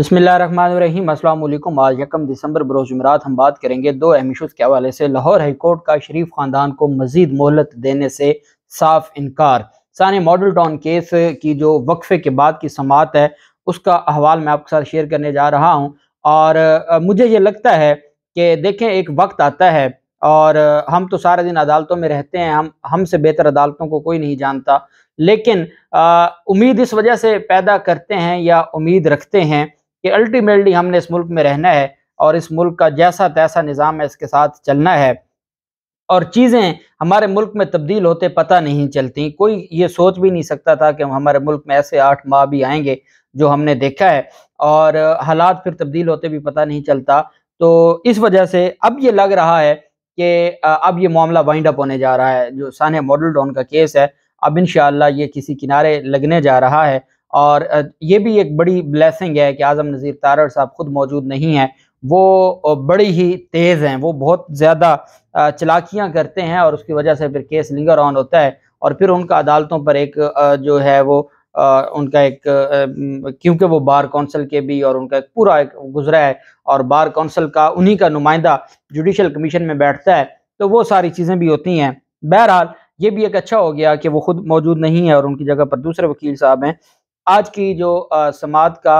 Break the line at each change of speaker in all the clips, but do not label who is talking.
बसमिलीम अल्लाम आज यकम दिसंबर बरोज़ जमरात हम बात करेंगे दो अहम इशूज़ के हवाले से लाहौर हाईकोर्ट का शरीफ ख़ानदान को मजीद मोहलत देने से साफ इनकार सानी मॉडल टाउन केस की जो वक्फे के बाद की समात है उसका अहवाल मैं आपके साथ शेयर करने जा रहा हूँ और मुझे ये लगता है कि देखें एक वक्त आता है और हम तो सारे दिन अदालतों में रहते हैं हम हमसे बेहतर अदालतों को कोई नहीं जानता लेकिन उम्मीद इस वजह से पैदा करते हैं या उम्मीद रखते हैं कि अल्टीमेटली हमने इस मुल्क में रहना है और इस मुल्क का जैसा तैसा निज़ाम है इसके साथ चलना है और चीज़ें हमारे मुल्क में तब्दील होते पता नहीं चलती कोई ये सोच भी नहीं सकता था कि हमारे मुल्क में ऐसे आठ माह भी आएंगे जो हमने देखा है और हालात फिर तब्दील होते भी पता नहीं चलता तो इस वजह से अब ये लग रहा है कि अब ये मामला वाइंड अप होने जा रहा है जो सान मॉडल डाउन का केस है अब इन ये किसी किनारे लगने जा रहा है और ये भी एक बड़ी ब्लेसिंग है कि आज़म नज़ीर तारड़ साहब खुद मौजूद नहीं हैं वो बड़ी ही तेज़ हैं वो बहुत ज़्यादा चलाकियाँ करते हैं और उसकी वजह से फिर केस लिंगर ऑन होता है और फिर उनका अदालतों पर एक जो है वो उनका एक क्योंकि वो बार कौंसिल के भी और उनका एक पूरा एक गुजरा है और बार कौंसिल का उन्हीं का नुमाइंदा जुडिशल कमीशन में बैठता है तो वो सारी चीज़ें भी होती हैं बहरहाल ये भी एक अच्छा हो गया कि वो खुद मौजूद नहीं है और उनकी जगह पर दूसरे वकील साहब हैं आज की जो समात का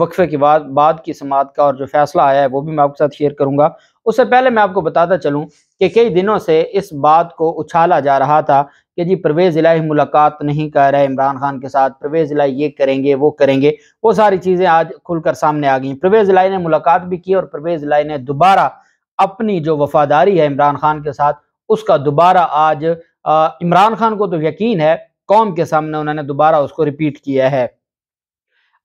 वक्फे के बाद बाद की समात का और जो फैसला आया है वो भी मैं आपके साथ शेयर करूंगा उससे पहले मैं आपको बताता चलूं कि कई दिनों से इस बात को उछाला जा रहा था कि जी परवेज़ इलाही मुलाकात नहीं कर रहे इमरान खान के साथ परवेज़ इलाही ये करेंगे वो करेंगे वो सारी चीज़ें आज खुलकर सामने आ गई परवेज़ इलाही ने मुलाकात भी की और परवेज़ इलाही ने दोबारा अपनी जो वफादारी है इमरान खान के साथ उसका दोबारा आज इमरान खान को तो यकीन है कौम के सामने उन्होंने दोबारा उसको रिपीट किया है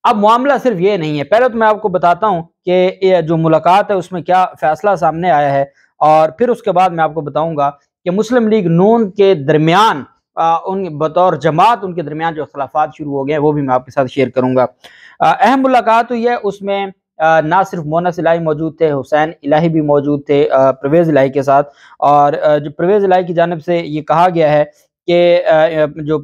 अब मामला सिर्फ ये नहीं है पहले तो मैं आपको बताता हूँ कि जो मुलाकात है उसमें क्या फैसला सामने आया है और फिर उसके बाद मैं आपको बताऊंगा कि मुस्लिम लीग नून के दरमियान उन बतौर जमात उनके दरमियान जो अख्तलाफात शुरू हो गए हैं वो भी मैं आपके साथ शेयर करूंगा अहम मुलाकात हुई है उसमें ना सिर्फ मोनस इलाही मौजूद थे हुसैन इलाही भी मौजूद थे परवेज़ इलाही के साथ और जो परवेज़ इलाही की जानब से ये कहा गया है के जो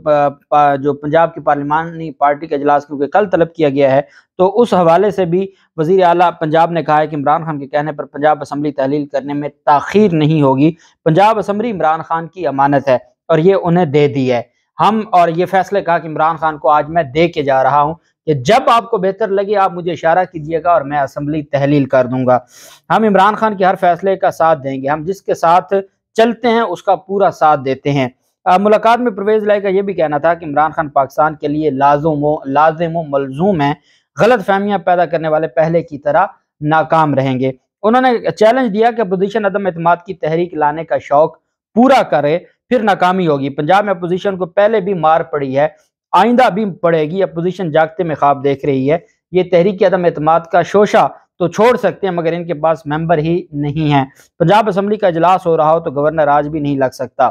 जो पंजाब की पार्लिमानी पार्टी के अजलास क्योंकि कल तलब किया गया है तो उस हवाले से भी वजीर अला पंजाब ने कहा है कि इमरान खान के कहने पर पंजाब असम्बली तहलील करने में तखीर नहीं होगी पंजाब असम्बली इमरान खान की अमानत है और ये उन्हें दे दी है हम और ये फैसले कहा कि इमरान खान को आज मैं दे के जा रहा हूँ कि जब आपको बेहतर लगे आप मुझे इशारा कीजिएगा और मैं असम्बली तहलील कर दूंगा हम इमरान खान के हर फैसले का साथ देंगे हम जिसके साथ चलते हैं उसका पूरा साथ देते हैं मुलाकात में परवेज लाई का यह भी कहना था कि इमरान खान पाकिस्तान के लिए लाजुम व लाजिम व मलजूम है गलत फहमियाँ पैदा करने वाले पहले की तरह नाकाम रहेंगे उन्होंने चैलेंज दिया कि अपोजिशन अदम एतमाद की तहरीक लाने का शौक पूरा करे फिर नाकामी होगी पंजाब में अपोजिशन को पहले भी मार पड़ी है आइंदा भी पड़ेगी अपोजिशन जागते में ख्वाब देख रही है ये तहरीक अदम अतमाद का शोशा तो छोड़ सकते हैं मगर इनके पास मेंबर ही नहीं है पंजाब असम्बली का इजलास हो रहा हो तो गवर्नर आज भी नहीं लग सकता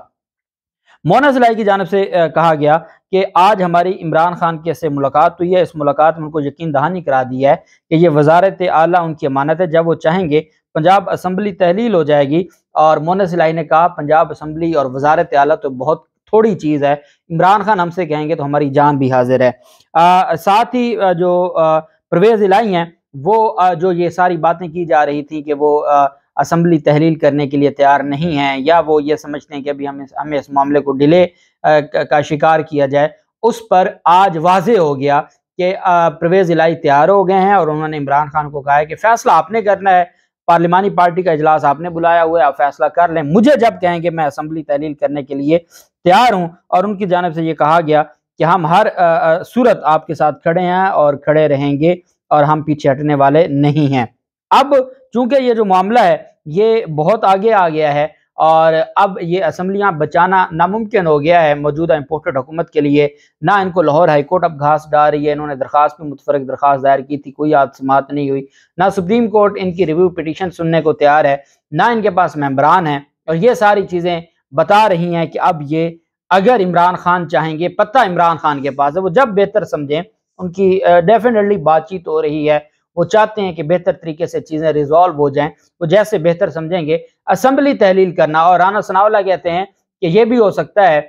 मोना सिलाई की जानब से कहा गया कि आज हमारी इमरान खान की से मुलाकात हुई तो है इस मुलाकात में उनको यकीन दहानी करा दिया है कि ये वजारत आला उनकी अमानत है जब वो चाहेंगे पंजाब असम्बली तहलील हो जाएगी और मोना सिलाई ने कहा पंजाब असम्बली और वजारत आला तो बहुत थोड़ी चीज़ है इमरान खान हमसे कहेंगे तो हमारी जान भी हाजिर है आ, साथ ही जो परवेज़ इलाई हैं वो आ, जो ये सारी बातें की जा रही थी कि वो आ, असम्बली तहलील करने के लिए तैयार नहीं है या वो ये समझते हैं कि अभी हम हमें इस मामले को डिले का शिकार किया जाए उस पर आज वाज हो गया कि परवेज़ इलाई तैयार हो गए हैं और उन्होंने इमरान खान को कहा है कि फैसला आपने करना है पार्लिमानी पार्टी का इजलास आपने बुलाया हुआ है आप फैसला कर लें मुझे जब कहें कि मैं असम्बली तहलील करने के लिए तैयार हूँ और उनकी जानब से ये कहा गया कि हम हर सूरत आपके साथ खड़े हैं और खड़े रहेंगे और हम पीछे हटने वाले नहीं हैं अब चूंकि ये जो मामला है ये बहुत आगे आ गया है और अब ये असम्बलियाँ बचाना नामुमकिन हो गया है मौजूदा इम्पोर्टेड हुकूमत के लिए ना इनको लाहौर हाईकोर्ट अब घास डाल रही है इन्होंने दरख्वास्त में मुतफरक दरख्वास्त दायर की थी कोई आज समात नहीं हुई ना सुप्रीम कोर्ट इनकी रिव्यू पिटिशन सुनने को तैयार है ना इनके पास मेम्बरान हैं और ये सारी चीज़ें बता रही हैं कि अब ये अगर इमरान खान चाहेंगे पता इमरान खान के पास है वो जब बेहतर समझें उनकी डेफिनेटली बातचीत हो रही है वो चाहते हैं कि बेहतर तरीके से चीज़ें रिजॉल्व हो जाएं वो जैसे बेहतर समझेंगे असम्बली तहलील करना और राना सनावला कहते हैं कि यह भी हो सकता है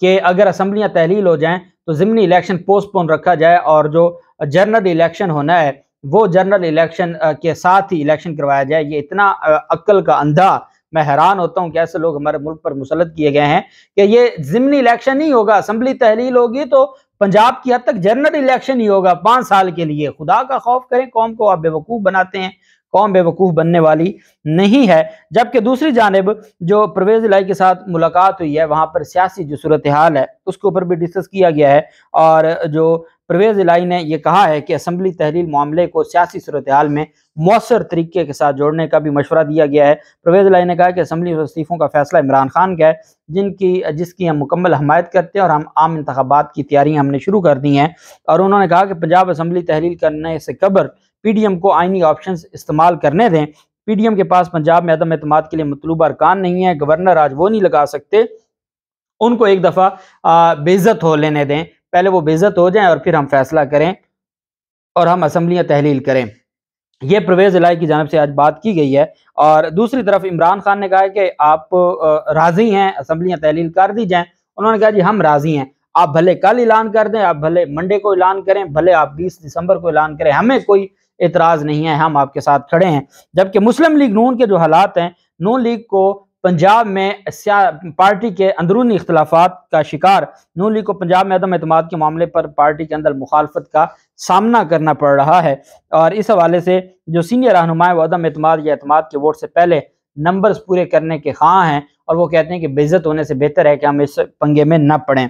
कि अगर असम्बलियां तहलील हो जाएं तो ज़मनी इलेक्शन पोस्टपोन रखा जाए और जो जनरल इलेक्शन होना है वो जनरल इलेक्शन के साथ ही इलेक्शन करवाया जाए ये इतना अक्ल का अंधा मैं हैरान होता हूँ कैसे लोग हमारे मुल्क पर मुसलत किए गए हैं कि ये जिमनी इलेक्शन नहीं होगा असम्बली तहलील होगी तो पंजाब की हद तक जनरल इलेक्शन ही होगा पांच साल के लिए खुदा का खौफ करें कौम को आप बेवकूफ़ बनाते हैं कौम बेवकूफ़ बनने वाली नहीं है जबकि दूसरी जानब जो परवेज लाई के साथ मुलाकात हुई है वहाँ पर सियासी जो सूरत हाल है उसके ऊपर भी डिस्कस किया गया है और जो परवेज इलाई ने यह कहा है कि असम्बली तहरील मामले को सियासी सूरत हाल में मौसर तरीके के साथ जोड़ने का भी मशवरा दिया गया है परवेज इलाई ने कहा कि असम्बली इस्तीफ़ों का फैसला इमरान खान का है जिनकी जिसकी हम मुकम्मल हमायत करते हैं और हम आम इंतबात की तैयारियाँ हमने शुरू कर दी हैं और उन्होंने कहा कि पंजाब असम्बली तहरील करने से कबर पी डी एम को आइनी ऑप्शन इस्तेमाल करने दें पी डी एम के पास पंजाब में अदम अतमाद के लिए मतलूब अरकान नहीं है गवर्नर आज वो नहीं लगा सकते उनको एक दफ़ा बेज़त हो लेने दें पहले वो बेज़त हो जाएं और फिर हम फैसला करें और हम असम्बलियाँ तहलील करें ये प्रवेज इलाही की जानब से आज बात की गई है और दूसरी तरफ इमरान खान ने कहा है कि आप राज़ी हैं असम्बलियाँ तहलील कर दी जाएँ उन्होंने कहा जी हम राज़ी हैं आप भले कल ऐलान कर दें आप भले मंडे को ऐलान करें भले आप 20 दिसंबर को ऐलान करें हमें कोई एतराज़ नहीं है हम आपके साथ खड़े हैं जबकि मुस्लिम लीग नून के जो हालात हैं नून लीग को पंजाब में पार्टी के अंदरूनी इख्तलाफा का शिकार नू लीग को पंजाब में अदम अतमाद के मामले पर पार्टी के अंदर मुखालफत का सामना करना पड़ रहा है और इस हवाले से जो सीनियर है वो अदम अतमाद या अतमाद के वोट से पहले नंबर्स पूरे करने के खां हाँ हैं और वो कहते हैं कि बेज़त होने से बेहतर है कि हम इस पंगे में न पड़ें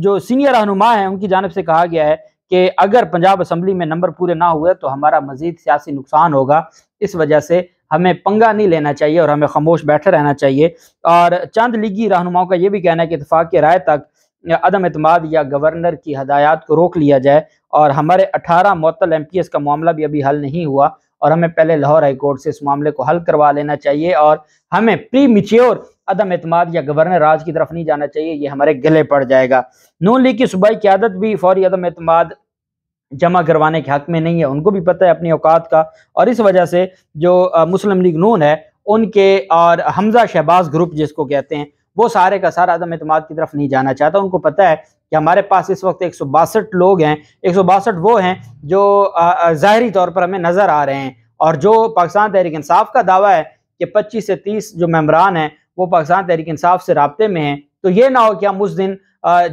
जो सीनियर रहनुमा हैं उनकी जानब से कहा गया है कि अगर पंजाब असम्बली में नंबर पूरे ना हुए तो हमारा मजीद सियासी नुकसान होगा इस वजह से हमें पंगा नहीं लेना चाहिए और हमें खामोश बैठे रहना चाहिए और चंद लीगी रहनुमाओं का ये भी कहना है कि इतफाक़ राय तक अदम अतमाद या गवर्नर की हदायत को रोक लिया जाए और हमारे अठारह मअतल एम पी एस का मामला भी अभी हल नहीं हुआ और हमें पहले लाहौर हाई कोर्ट से इस मामले को हल करवा लेना चाहिए और हमें प्री मिच्योर अदम अतमाद या गवर्नर राज की तरफ नहीं जाना चाहिए ये हमारे गले पड़ जाएगा नून लीग की सूबाई क्यादत भी फौरी अदम अतमाद जमा करवाने के हक में नहीं है उनको भी पता है अपनी औकात का और इस वजह से जो मुस्लिम लीग नून है उनके और हमजा शहबाज ग्रुप जिसको कहते हैं वो सारे का सारा आदम अतमाद की तरफ नहीं जाना चाहता उनको पता है कि हमारे पास इस वक्त एक लोग हैं एक वो हैं जो ज़ाहरी तौर पर हमें नज़र आ रहे हैं और जो पाकिस्तान तहरीक इंसाफ का दावा है कि पच्चीस से तीस जो मम्बरान हैं वो पाकिस्तान तहरीक इंसाफ से रबते में हैं तो ये ना हो कि हम उस दिन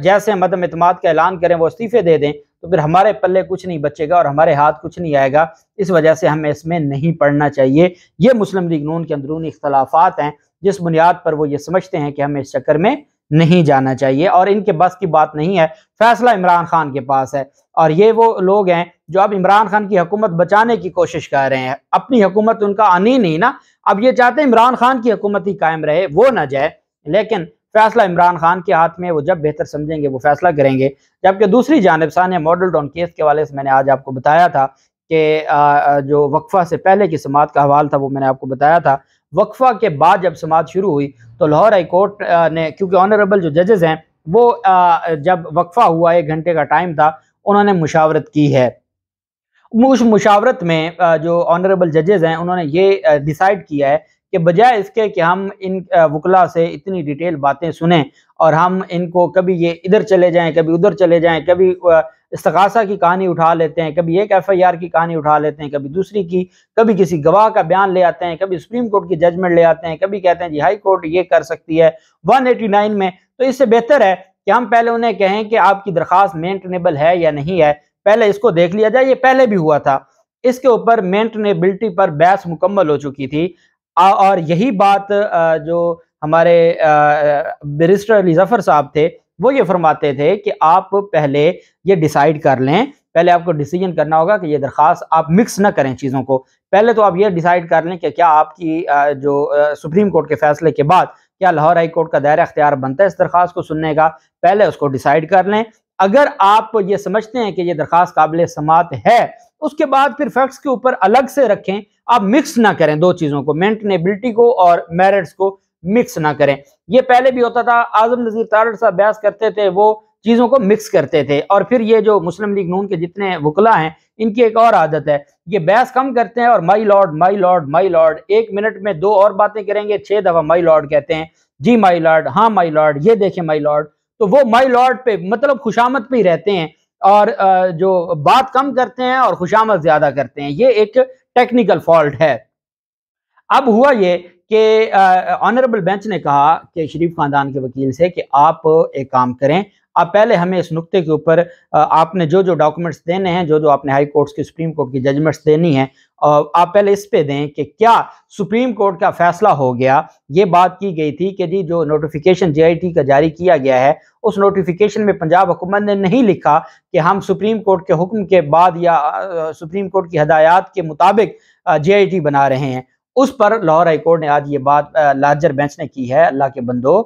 जैसे मदम अतमाद का ऐलान करें वो इस्तीफ़े दे दें तो फिर हमारे पल्ले कुछ नहीं बचेगा और हमारे हाथ कुछ नहीं आएगा इस वजह से हमें इसमें नहीं पढ़ना चाहिए ये मुस्लिम लीग नून के अंदरूनी इख्तलाफात हैं जिस बुनियाद पर वो ये समझते हैं कि हमें इस चक्कर में नहीं जाना चाहिए और इनके बस की बात नहीं है फैसला इमरान खान के पास है और ये वो लोग हैं जो अब इमरान खान की हुकूमत बचाने की कोशिश कर रहे हैं अपनी हुकूमत उनका आनी नहीं ना अब ये चाहते हैं इमरान खान की हुकूमत ही कायम रहे वो ना जाए लेकिन फैसला इमरान खान के हाथ में वो जब बेहतर समझेंगे वो फैसला करेंगे जबकि दूसरी जानब सानिया मॉडल डॉन केस के हवाले से मैंने आज आपको बताया था कि जो वक्फा से पहले की समात का हवाल था वो मैंने आपको बताया था वक्फा के बाद जब समात शुरू हुई तो लाहौर हाई कोर्ट ने क्योंकि ऑनरेबल जो जजेस हैं वो जब वक्फा हुआ एक घंटे का टाइम था उन्होंने मुशावरत की है उस मुशावरत में जो ऑनरेबल जजेस हैं उन्होंने ये डिसाइड किया है कि बजाय इसके कि हम इन वकला से इतनी डिटेल बातें सुने और हम इनको कभी ये इधर चले जाएं कभी उधर चले जाएं कभी इस्तगासा की कहानी उठा लेते हैं कभी एक एफ आई आर की कहानी उठा लेते हैं कभी दूसरी की कभी किसी गवाह का बयान ले आते हैं कभी सुप्रीम कोर्ट की जजमेंट ले आते हैं कभी कहते हैं जी हाई कोर्ट ये कर सकती है 189 में तो इससे बेहतर है कि हम पहले उन्हें कहें कि आपकी दरखास्त मेंटेनेबल है या नहीं है पहले इसको देख लिया जाए ये पहले भी हुआ था इसके ऊपर मेंटेनेबिलिटी पर बहस मुकम्मल हो चुकी थी और यही बात जो हमारे बिरिस्टर अली जफर साहब थे वो ये फरमाते थे कि आप पहले ये डिसाइड कर लें पहले आपको डिसीजन करना होगा कि ये दरख्वास्त आप मिक्स ना करें चीज़ों को पहले तो आप ये डिसाइड कर लें कि क्या आपकी जो सुप्रीम कोर्ट के फैसले के बाद क्या लाहौर हाई कोर्ट का दायरा अख्तियार बनता है इस दरख्वास्त को सुनने का पहले उसको डिसाइड कर लें अगर आप ये समझते हैं कि ये दरख्वास्त काबिल समात है उसके बाद फिर फैक्ट्स के ऊपर अलग से रखें आप मिक्स ना करें दो चीज़ों को मेंटेनेबिलिटी को और मेरिट्स को मिक्स ना करें ये पहले भी होता था आजम नज़ीर तारड़ साहब बयास करते थे वो चीज़ों को मिक्स करते थे और फिर ये जो मुस्लिम लीग नून के जितने वकला हैं इनकी एक और आदत है ये बहस कम करते हैं और my lord my lord my lord एक मिनट में दो और बातें करेंगे छह दफ़ा माई लॉर्ड कहते हैं जी माई लॉर्ड हाँ माई लॉर्ड ये देखें माई लॉर्ड तो वो माई लॉर्ड पे मतलब खुशामद पे ही रहते हैं और जो बात कम करते हैं और खुशामद ज़्यादा करते हैं ये एक टेक्निकल फॉल्ट है अब हुआ ये कि ऑनरेबल बेंच ने कहा कि शरीफ खानदान के वकील से कि आप एक काम करें आप पहले हमें इस नुकते के ऊपर आपने जो जो डॉक्यूमेंट्स देने हैं जो जो आपने हाई कोर्ट्स की सुप्रीम कोर्ट की जजमेंट्स देनी है आप पहले इस पे दें कि क्या सुप्रीम कोर्ट का फैसला हो गया ये बात की गई थी कि जी जो नोटिफिकेशन जीआईटी का जारी किया गया है उस नोटिफिकेशन में पंजाब हुकूमत ने नहीं लिखा कि हम सुप्रीम कोर्ट के हुक्म के बाद या सुप्रीम कोर्ट की हदायत के मुताबिक जीआईटी बना रहे हैं उस पर लाहौर हाईकोर्ट ने आज ये बात लार्जर बेंच ने की है अल्लाह के बंदो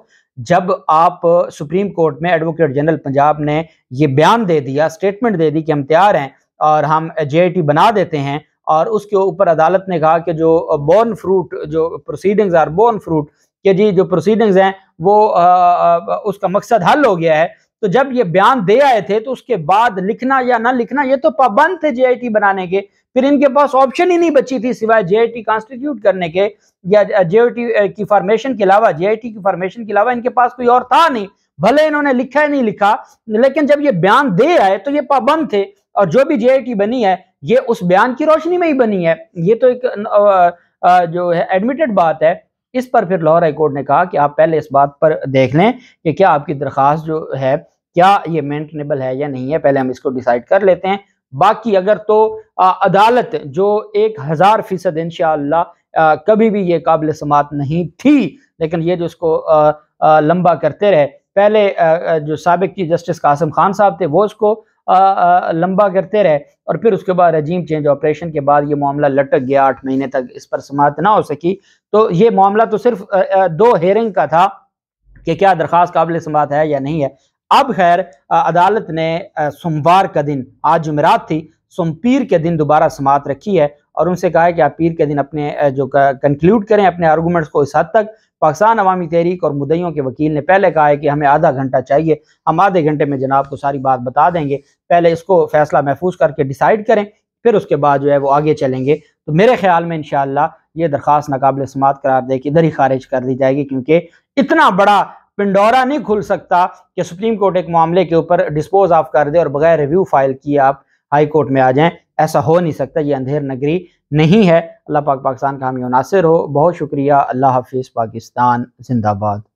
जब आप सुप्रीम कोर्ट में एडवोकेट जनरल पंजाब ने ये बयान दे दिया स्टेटमेंट दे दी कि हम तैयार हैं और हम जे बना देते हैं और उसके ऊपर अदालत ने कहा कि जो बोर्न फ्रूट जो प्रोसीडिंग्स आर बोर्न फ्रूट के जी जो प्रोसीडिंग्स हैं वो आ, उसका मकसद हल हो गया है तो जब ये बयान दे आए थे तो उसके बाद लिखना या ना लिखना ये तो पाबंद थे जे बनाने के फिर इनके पास ऑप्शन ही नहीं बची थी सिवाय जेआईटी कॉन्स्टिट्यूट करने के या जेआईटी की फॉर्मेशन के अलावा जेआईटी की फॉर्मेशन के अलावा इनके पास कोई और था नहीं भले इन्होंने लिखा है नहीं लिखा लेकिन जब ये बयान दे आए तो ये पाबंद थे और जो भी जेआईटी बनी है ये उस बयान की रोशनी में ही बनी है ये तो एक जो है एडमिटेड बात है इस पर फिर लाहौर हाईकोर्ट ने कहा कि आप पहले इस बात पर देख लें कि क्या आपकी दरख्वास्त जो है क्या ये मेंटेनेबल है या नहीं है पहले हम इसको डिसाइड कर लेते हैं बाकी अगर तो आ, अदालत जो एक हज़ार फीसद इन कभी भी ये काबिल समात नहीं थी लेकिन ये जो उसको लंबा करते रहे पहले आ, जो सबक चीफ जस्टिस कासम खान साहब थे वो उसको लंबा करते रहे और फिर उसके बाद रजीम चेंज ऑपरेशन के बाद ये मामला लटक गया आठ महीने तक इस पर समाप्त ना हो सकी तो ये मामला तो सिर्फ दो हेयरिंग का था कि क्या दरख्वास्त काबिल समात है या नहीं है अब खैर अदालत ने सोमवार का दिन आज जुमेरात थी सोम पीर के दिन दोबारा समात रखी है और उनसे कहा है कि आप पीर के दिन अपने जो कंक्लूड करें अपने आर्गूमेंट्स को इस हद तक पाकिस्तान अवामी तहरीक और मुदयों के वकील ने पहले कहा है कि हमें आधा घंटा चाहिए हम आधे घंटे में जनाब को सारी बात बता देंगे पहले इसको फैसला महफूज करके डिसाइड करें फिर उसके बाद जो है वो आगे चलेंगे तो मेरे ख्याल में इन ये दरख्वास्त नाकबिल समात करार दे के इधर ही खारिज कर दी जाएगी क्योंकि इतना बड़ा पिंडौरा नहीं खुल सकता कि सुप्रीम कोर्ट एक मामले के ऊपर डिस्पोज ऑफ कर दे और बगैर रिव्यू फाइल किए आप हाई कोर्ट में आ जाएं ऐसा हो नहीं सकता ये अंधेर नगरी नहीं है अल्लाह पाक पाकिस्तान का हम नासिर हो बहुत शुक्रिया अल्लाह हाफिज़ पाकिस्तान जिंदाबाद